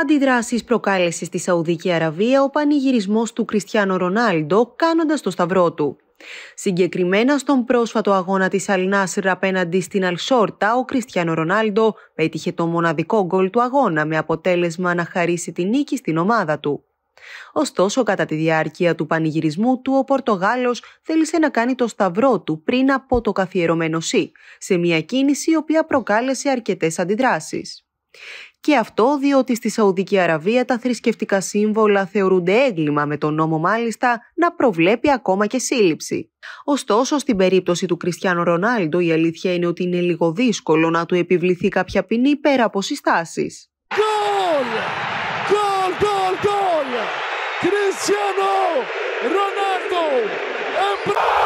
Αντιδράσεις προκάλεσε στη Σαουδική Αραβία ο πανηγυρισμός του Κριστιανό Ρονάλντο κάνοντας το σταυρό του. Συγκεκριμένα στον πρόσφατο αγώνα της Αλνάσρ απέναντι στην Αλσόρτα, ο Κριστιανό Ρονάλντο πέτυχε το μοναδικό γκολ του αγώνα με αποτέλεσμα να χαρίσει τη νίκη στην ομάδα του. Ωστόσο, κατά τη διάρκεια του πανηγυρισμού του, ο Πορτογάλος θέλησε να κάνει το σταυρό του πριν από το καθιερωμένο ΣΥ, σε μια κίνηση η οποία προκάλεσε αρκετές αντιδράσεις. Και αυτό διότι στη Σαουδική Αραβία τα θρησκευτικά σύμβολα θεωρούνται έγκλημα με τον νόμο μάλιστα να προβλέπει ακόμα και σύλληψη. Ωστόσο, στην περίπτωση του Κριστιάνο Ρονάλντο η αλήθεια είναι ότι είναι λίγο δύσκολο να του επιβληθεί κάποια ποινή πέρα από συστάσεις. Γκολ! Γκολ, γκολ, Κριστιανό Ρονάλντο!